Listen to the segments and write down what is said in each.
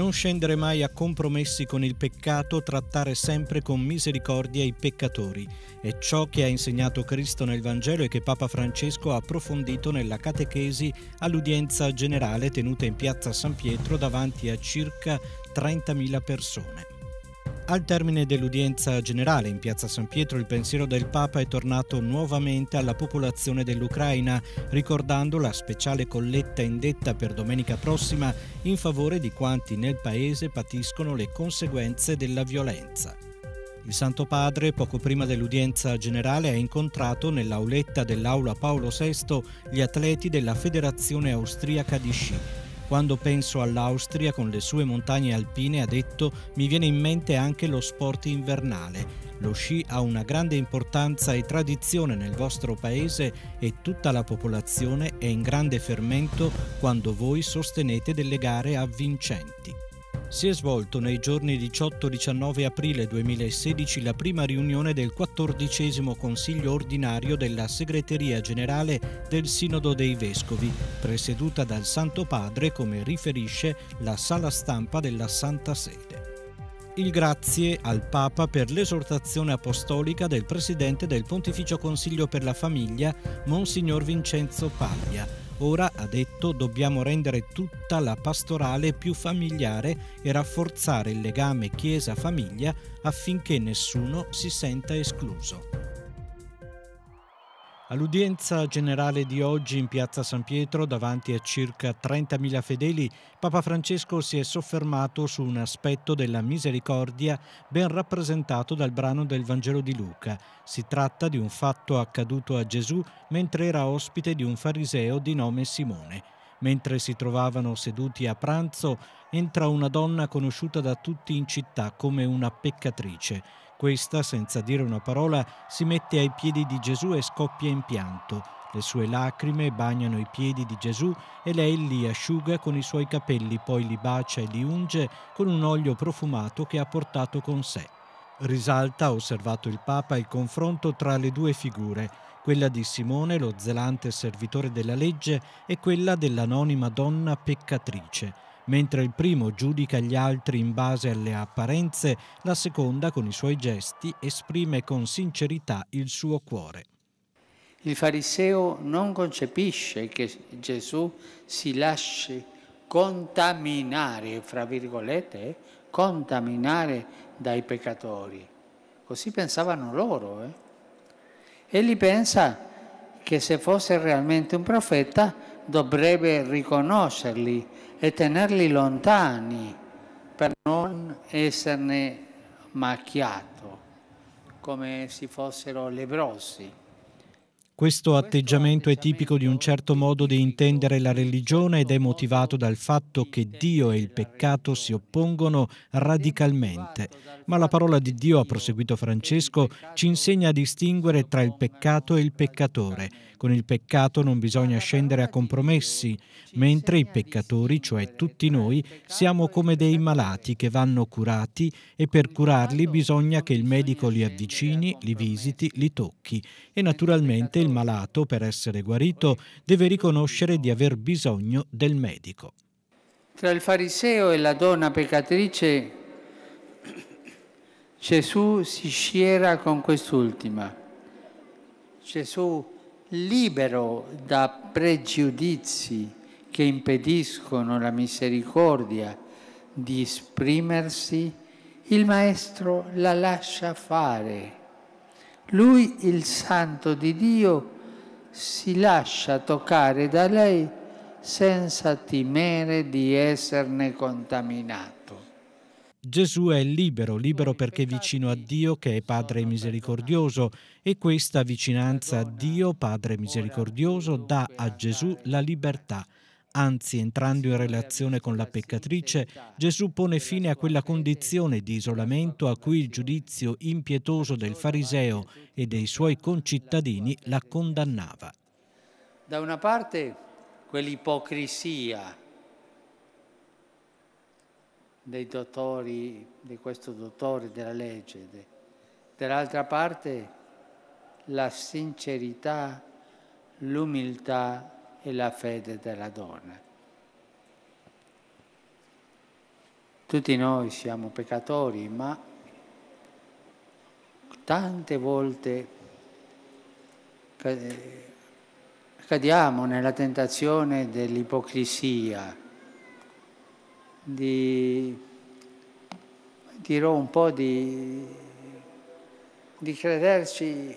non scendere mai a compromessi con il peccato, trattare sempre con misericordia i peccatori. È ciò che ha insegnato Cristo nel Vangelo e che Papa Francesco ha approfondito nella catechesi all'udienza generale tenuta in piazza San Pietro davanti a circa 30.000 persone. Al termine dell'udienza generale in piazza San Pietro il pensiero del Papa è tornato nuovamente alla popolazione dell'Ucraina, ricordando la speciale colletta indetta per domenica prossima in favore di quanti nel paese patiscono le conseguenze della violenza. Il Santo Padre, poco prima dell'udienza generale, ha incontrato nell'auletta dell'Aula Paolo VI gli atleti della Federazione Austriaca di Sci quando penso all'Austria con le sue montagne alpine, ha detto, mi viene in mente anche lo sport invernale. Lo sci ha una grande importanza e tradizione nel vostro paese e tutta la popolazione è in grande fermento quando voi sostenete delle gare avvincenti si è svolto nei giorni 18-19 aprile 2016 la prima riunione del 14 Consiglio ordinario della Segreteria Generale del Sinodo dei Vescovi, presieduta dal Santo Padre come riferisce la sala stampa della Santa Sede il grazie al Papa per l'esortazione apostolica del Presidente del Pontificio Consiglio per la Famiglia, Monsignor Vincenzo Paglia, Ora, ha detto, dobbiamo rendere tutta la pastorale più familiare e rafforzare il legame Chiesa-famiglia affinché nessuno si senta escluso. All'udienza generale di oggi in piazza San Pietro, davanti a circa 30.000 fedeli, Papa Francesco si è soffermato su un aspetto della misericordia ben rappresentato dal brano del Vangelo di Luca. Si tratta di un fatto accaduto a Gesù mentre era ospite di un fariseo di nome Simone. Mentre si trovavano seduti a pranzo, entra una donna conosciuta da tutti in città come una peccatrice. Questa, senza dire una parola, si mette ai piedi di Gesù e scoppia in pianto. Le sue lacrime bagnano i piedi di Gesù e lei li asciuga con i suoi capelli, poi li bacia e li unge con un olio profumato che ha portato con sé. Risalta, ha osservato il Papa, il confronto tra le due figure, quella di Simone, lo zelante servitore della legge, e quella dell'anonima donna peccatrice. Mentre il primo giudica gli altri in base alle apparenze, la seconda con i suoi gesti esprime con sincerità il suo cuore. Il fariseo non concepisce che Gesù si lasci contaminare, fra virgolette, contaminare dai peccatori. Così pensavano loro. Eh? Egli pensa che se fosse realmente un profeta dovrebbe riconoscerli e tenerli lontani per non esserne macchiato, come se fossero lebrosi. Questo atteggiamento è tipico di un certo modo di intendere la certo religione ed è motivato dal fatto che Dio e il peccato si oppongono radicalmente. Ma la parola di Dio, ha proseguito Francesco, ci insegna a distinguere tra il peccato e il peccatore. Con il peccato non bisogna scendere a compromessi, mentre i peccatori, cioè tutti noi, siamo come dei malati che vanno curati e per curarli bisogna che il medico li avvicini, li visiti, li tocchi. E naturalmente il malato, per essere guarito, deve riconoscere di aver bisogno del medico. Tra il fariseo e la donna peccatrice Gesù si sciera con quest'ultima. Gesù libero da pregiudizi che impediscono la misericordia di esprimersi, il Maestro la lascia fare lui, il santo di Dio, si lascia toccare da lei senza timere di esserne contaminato. Gesù è libero, libero perché vicino a Dio che è Padre misericordioso e questa vicinanza a Dio, Padre misericordioso, dà a Gesù la libertà Anzi, entrando in relazione con la peccatrice, Gesù pone fine a quella condizione di isolamento a cui il giudizio impietoso del fariseo e dei suoi concittadini la condannava. Da una parte quell'ipocrisia dei dottori, di questo dottore della legge, dall'altra parte la sincerità, l'umiltà e la fede della donna. Tutti noi siamo peccatori, ma tante volte cadiamo nella tentazione dell'ipocrisia, di, dirò un po' di, di crederci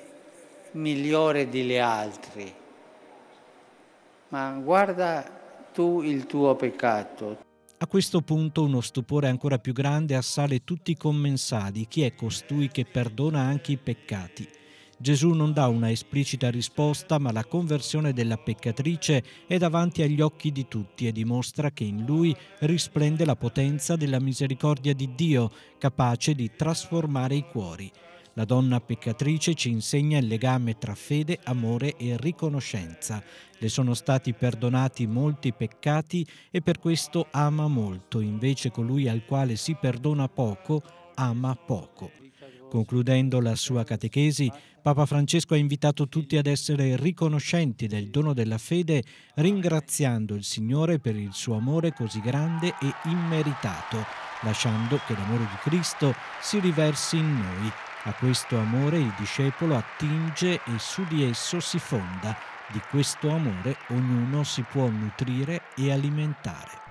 migliore degli altri ma guarda tu il tuo peccato. A questo punto uno stupore ancora più grande assale tutti i commensali, chi è costui che perdona anche i peccati. Gesù non dà una esplicita risposta, ma la conversione della peccatrice è davanti agli occhi di tutti e dimostra che in lui risplende la potenza della misericordia di Dio, capace di trasformare i cuori. La donna peccatrice ci insegna il legame tra fede, amore e riconoscenza. Le sono stati perdonati molti peccati e per questo ama molto, invece colui al quale si perdona poco ama poco. Concludendo la sua catechesi, Papa Francesco ha invitato tutti ad essere riconoscenti del dono della fede, ringraziando il Signore per il suo amore così grande e immeritato, lasciando che l'amore di Cristo si riversi in noi a questo amore il discepolo attinge e su di esso si fonda. Di questo amore ognuno si può nutrire e alimentare.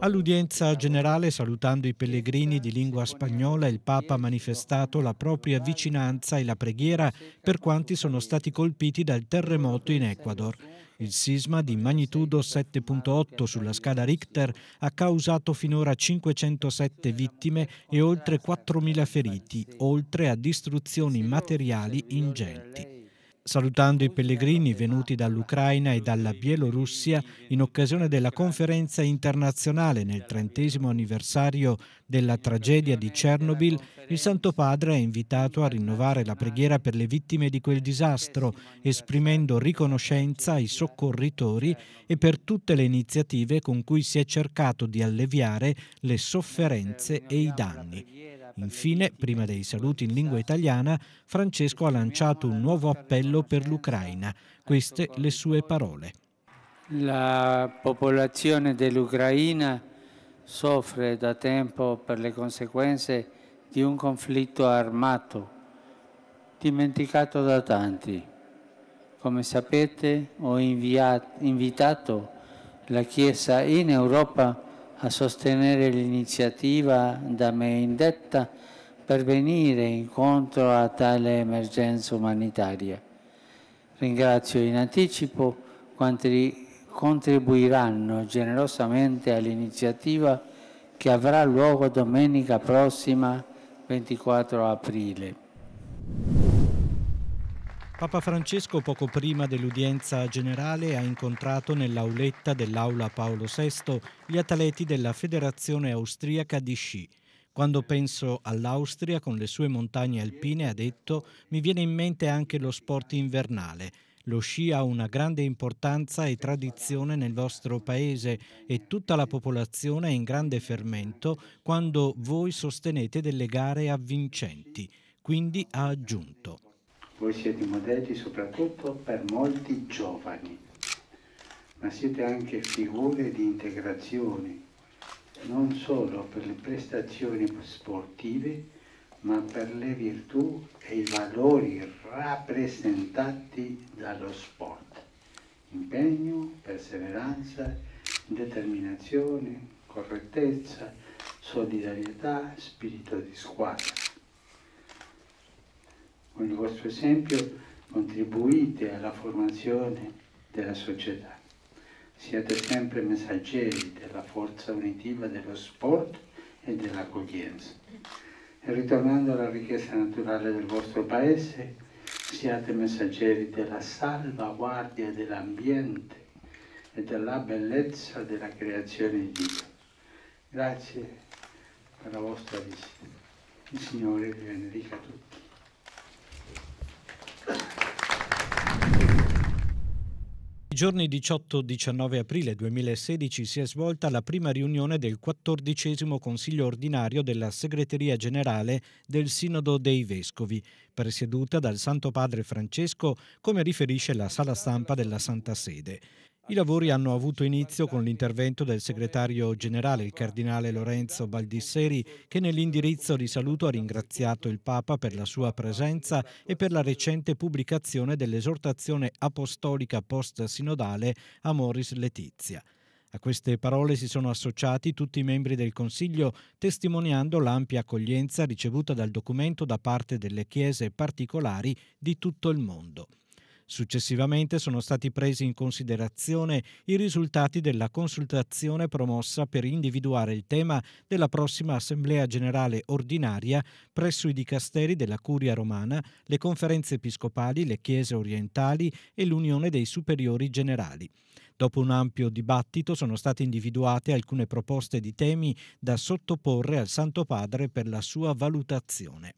All'udienza generale, salutando i pellegrini di lingua spagnola, il Papa ha manifestato la propria vicinanza e la preghiera per quanti sono stati colpiti dal terremoto in Ecuador. Il sisma di magnitudo 7.8 sulla scala Richter ha causato finora 507 vittime e oltre 4.000 feriti, oltre a distruzioni materiali ingenti. Salutando i pellegrini venuti dall'Ucraina e dalla Bielorussia in occasione della conferenza internazionale nel trentesimo anniversario della tragedia di Chernobyl, il Santo Padre ha invitato a rinnovare la preghiera per le vittime di quel disastro, esprimendo riconoscenza ai soccorritori e per tutte le iniziative con cui si è cercato di alleviare le sofferenze e i danni. Infine, prima dei saluti in lingua italiana, Francesco ha lanciato un nuovo appello per l'Ucraina. Queste le sue parole. La popolazione dell'Ucraina soffre da tempo per le conseguenze di un conflitto armato, dimenticato da tanti. Come sapete ho inviato, invitato la Chiesa in Europa a a sostenere l'iniziativa da me indetta per venire incontro a tale emergenza umanitaria. Ringrazio in anticipo quanti contribuiranno generosamente all'iniziativa che avrà luogo domenica prossima 24 aprile. Papa Francesco poco prima dell'udienza generale ha incontrato nell'auletta dell'Aula Paolo VI gli atleti della Federazione Austriaca di Sci. Quando penso all'Austria con le sue montagne alpine, ha detto, mi viene in mente anche lo sport invernale. Lo sci ha una grande importanza e tradizione nel vostro paese e tutta la popolazione è in grande fermento quando voi sostenete delle gare avvincenti. Quindi ha aggiunto. Voi siete modelli soprattutto per molti giovani, ma siete anche figure di integrazione, non solo per le prestazioni sportive, ma per le virtù e i valori rappresentati dallo sport. Impegno, perseveranza, determinazione, correttezza, solidarietà, spirito di squadra con il vostro esempio contribuite alla formazione della società. Siate sempre messaggeri della forza unitiva dello sport e dell'accoglienza. E ritornando alla ricchezza naturale del vostro paese, siate messaggeri della salvaguardia dell'ambiente e della bellezza della creazione di Dio. Grazie per la vostra visita. Il Signore vi benedica a tutti. I giorni 18-19 aprile 2016 si è svolta la prima riunione del 14 Consiglio ordinario della Segreteria Generale del Sinodo dei Vescovi, presieduta dal Santo Padre Francesco, come riferisce la sala stampa della Santa Sede. I lavori hanno avuto inizio con l'intervento del segretario generale, il cardinale Lorenzo Baldisseri, che nell'indirizzo di saluto ha ringraziato il Papa per la sua presenza e per la recente pubblicazione dell'esortazione apostolica post-sinodale Amoris Letizia. A queste parole si sono associati tutti i membri del Consiglio, testimoniando l'ampia accoglienza ricevuta dal documento da parte delle chiese particolari di tutto il mondo. Successivamente sono stati presi in considerazione i risultati della consultazione promossa per individuare il tema della prossima Assemblea Generale Ordinaria presso i dicasteri della Curia Romana, le conferenze episcopali, le chiese orientali e l'Unione dei Superiori Generali. Dopo un ampio dibattito sono state individuate alcune proposte di temi da sottoporre al Santo Padre per la sua valutazione.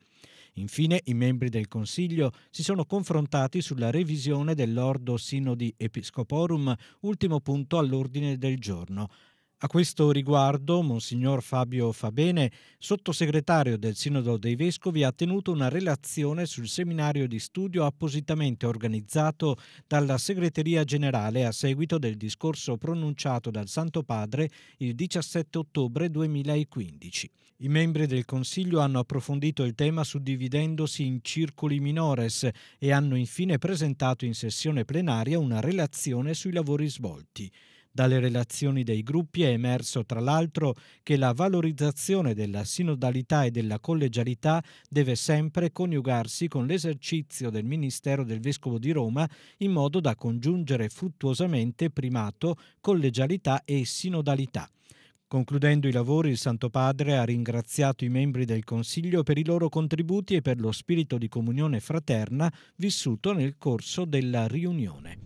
Infine, i membri del Consiglio si sono confrontati sulla revisione dell'Ordo Sinodi Episcoporum, ultimo punto all'ordine del giorno. A questo riguardo, Monsignor Fabio Fabene, sottosegretario del Sinodo dei Vescovi, ha tenuto una relazione sul seminario di studio appositamente organizzato dalla Segreteria Generale a seguito del discorso pronunciato dal Santo Padre il 17 ottobre 2015. I membri del Consiglio hanno approfondito il tema suddividendosi in circoli minores e hanno infine presentato in sessione plenaria una relazione sui lavori svolti. Dalle relazioni dei gruppi è emerso tra l'altro che la valorizzazione della sinodalità e della collegialità deve sempre coniugarsi con l'esercizio del Ministero del Vescovo di Roma in modo da congiungere fruttuosamente primato, collegialità e sinodalità. Concludendo i lavori, il Santo Padre ha ringraziato i membri del Consiglio per i loro contributi e per lo spirito di comunione fraterna vissuto nel corso della riunione.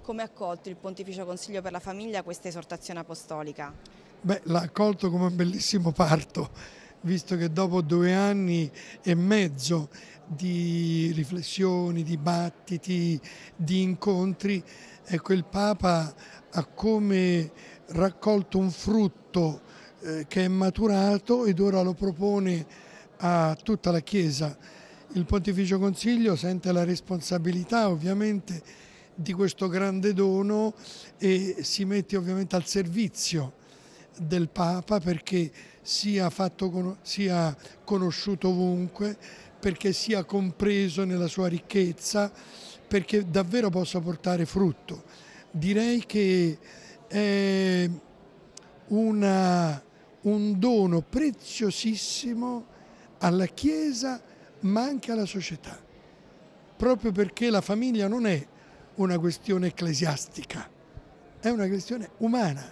Come ha accolto il Pontificio Consiglio per la Famiglia questa esortazione apostolica? Beh, l'ha accolto come un bellissimo parto visto che dopo due anni e mezzo di riflessioni, dibattiti, di incontri, ecco il Papa ha come raccolto un frutto eh, che è maturato ed ora lo propone a tutta la Chiesa. Il Pontificio Consiglio sente la responsabilità ovviamente di questo grande dono e si mette ovviamente al servizio del Papa perché sia, fatto, sia conosciuto ovunque, perché sia compreso nella sua ricchezza, perché davvero possa portare frutto. Direi che è una, un dono preziosissimo alla Chiesa ma anche alla società, proprio perché la famiglia non è una questione ecclesiastica, è una questione umana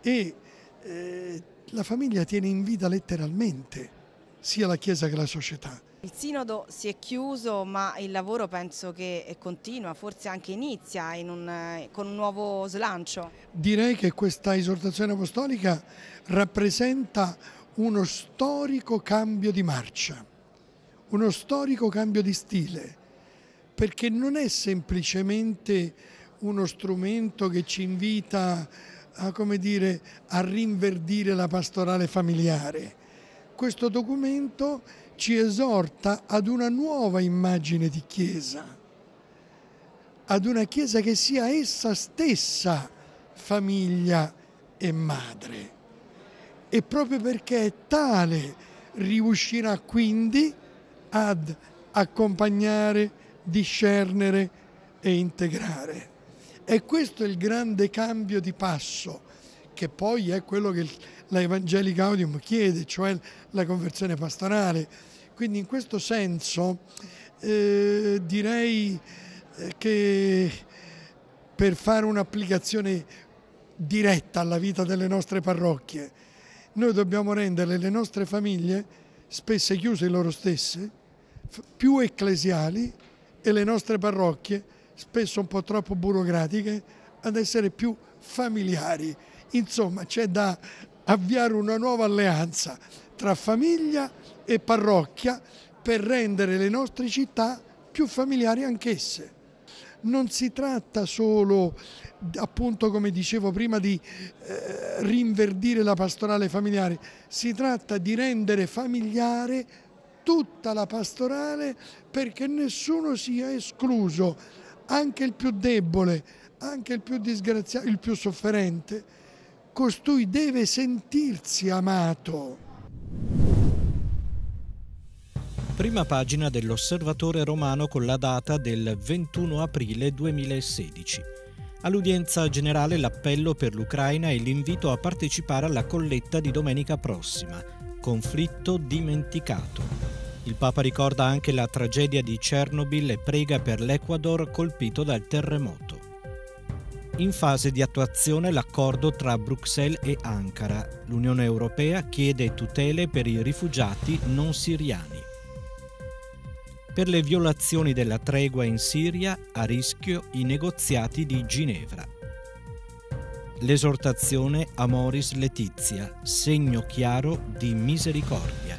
e eh, la famiglia tiene in vita letteralmente sia la Chiesa che la società. Il sinodo si è chiuso ma il lavoro penso che eh, continua, forse anche inizia in un, eh, con un nuovo slancio. Direi che questa esortazione apostolica rappresenta uno storico cambio di marcia, uno storico cambio di stile, perché non è semplicemente uno strumento che ci invita a a, dire, a rinverdire la pastorale familiare. Questo documento ci esorta ad una nuova immagine di Chiesa, ad una Chiesa che sia essa stessa famiglia e madre. E proprio perché è tale riuscirà quindi ad accompagnare, discernere e integrare. E questo è il grande cambio di passo, che poi è quello che la Evangelica Audium chiede, cioè la conversione pastorale. Quindi in questo senso eh, direi eh, che per fare un'applicazione diretta alla vita delle nostre parrocchie, noi dobbiamo rendere le nostre famiglie, spesse chiuse loro stesse, più ecclesiali e le nostre parrocchie spesso un po' troppo burocratiche, ad essere più familiari. Insomma, c'è da avviare una nuova alleanza tra famiglia e parrocchia per rendere le nostre città più familiari anch'esse. Non si tratta solo, appunto come dicevo prima, di eh, rinverdire la pastorale familiare, si tratta di rendere familiare tutta la pastorale perché nessuno sia escluso anche il più debole, anche il più disgraziato, il più sofferente, costui deve sentirsi amato. Prima pagina dell'Osservatore romano con la data del 21 aprile 2016. All'udienza generale l'appello per l'Ucraina e l'invito a partecipare alla colletta di domenica prossima. Conflitto dimenticato. Il Papa ricorda anche la tragedia di Chernobyl e prega per l'Ecuador colpito dal terremoto. In fase di attuazione l'accordo tra Bruxelles e Ankara. L'Unione Europea chiede tutele per i rifugiati non siriani. Per le violazioni della tregua in Siria a rischio i negoziati di Ginevra. L'esortazione a Moris Letizia, segno chiaro di misericordia.